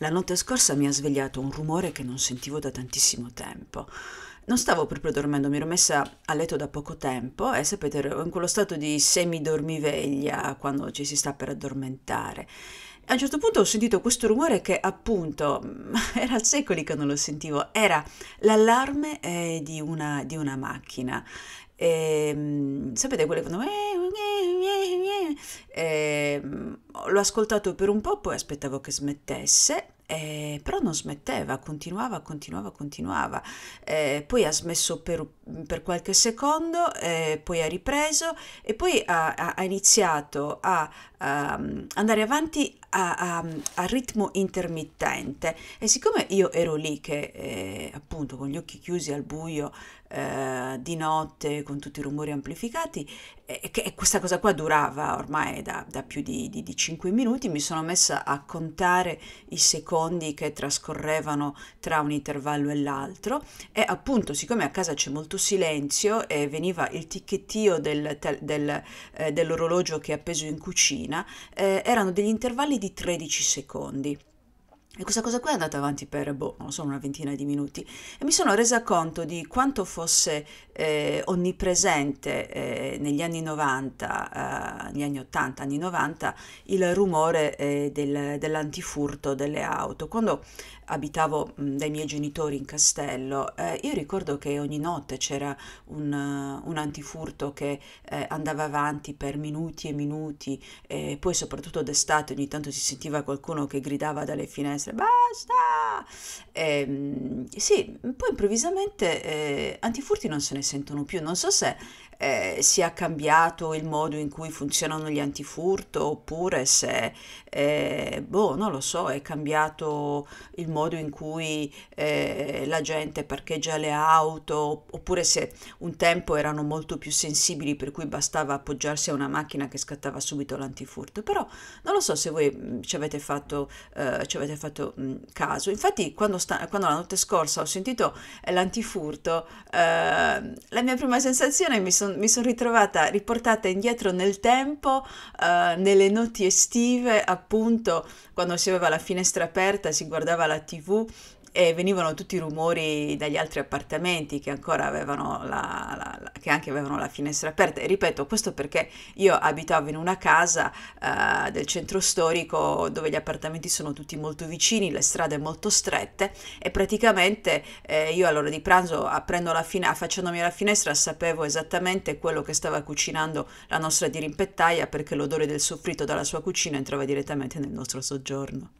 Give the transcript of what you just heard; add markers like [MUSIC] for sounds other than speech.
La notte scorsa mi ha svegliato un rumore che non sentivo da tantissimo tempo. Non stavo proprio dormendo, mi ero messa a letto da poco tempo e sapete, ero in quello stato di semidormiveglia quando ci si sta per addormentare. A un certo punto ho sentito questo rumore che appunto [LAUGHS] era secoli che non lo sentivo, era l'allarme eh, di, una, di, una, macchina. E, ehm, sapete quelle quando... Eh, eh, eh, bene, eh, mm, l'ho ascoltato per un po', poi aspettavo che smettesse. Eh, però non smetteva, continuava, continuava, continuava. Eh, poi ha smesso per, per qualche secondo, eh, poi ha ripreso e poi ha, ha iniziato a, a, mm, andare avanti a, a, a, ritmo intermittente e siccome io ero lì che eh, appunto con gli occhi chiusi al buio eh, di notte con tutti i rumori amplificati eh, che questa cosa qua durava ormai da, da più di, di, di, 5 minuti mi sono messa a contare i secondi che trascorrevano tra un intervallo e l'altro e appunto siccome a casa c'è molto silenzio e veniva il ticchettio del, del, eh, dell'orologio che è appeso in cucina eh, erano degli intervalli di 13 secondi. E questa cosa qui è andata avanti per, boh, non so, una ventina di minuti e mi sono resa conto di quanto fosse eh, onnipresente eh, negli anni 90, eh, negli anni 80, anni 90, il rumore eh, del, dell'antifurto delle auto. Quando abitavo mh, dai miei genitori in castello, eh, io ricordo che ogni notte c'era un, un antifurto che eh, andava avanti per minuti e minuti, E poi soprattutto d'estate ogni tanto si sentiva qualcuno che gridava dalle finestre ragazze, basta! E, ehm, sì, poi improvvisamente eh, antifurti non se ne sentono più, non so se eh, sia cambiato il modo in cui funzionano gli antifurto oppure se, eh, boh, non lo so, è cambiato il modo in cui eh, la gente parcheggia le auto oppure se un tempo erano molto più sensibili per cui bastava appoggiarsi a una macchina che scattava subito l'antifurto, però non lo so se voi mm, ci avete fatto, uh, ci avete fatto mh, mm, caso. Infatti quando, sta, quando, la notte scorsa ho sentito eh, l'antifurto, uh, la mia prima sensazione mi sono son, mi sono ritrovata riportata indietro nel tempo, eh, nelle notti estive, appunto, quando si aveva la finestra aperta, si guardava la tv e venivano tutti i rumori dagli altri appartamenti che ancora avevano la, la, la, che anche avevano la finestra aperta. E ripeto, questo perché io abitavo in una casa uh, del centro storico dove gli appartamenti sono tutti molto vicini, le strade molto strette e praticamente eh, io all'ora di pranzo, aprendo la fine, affacciandomi alla finestra, sapevo esattamente quello che stava cucinando la nostra dirimpettaia perché l'odore del soffritto dalla sua cucina entrava direttamente nel nostro soggiorno.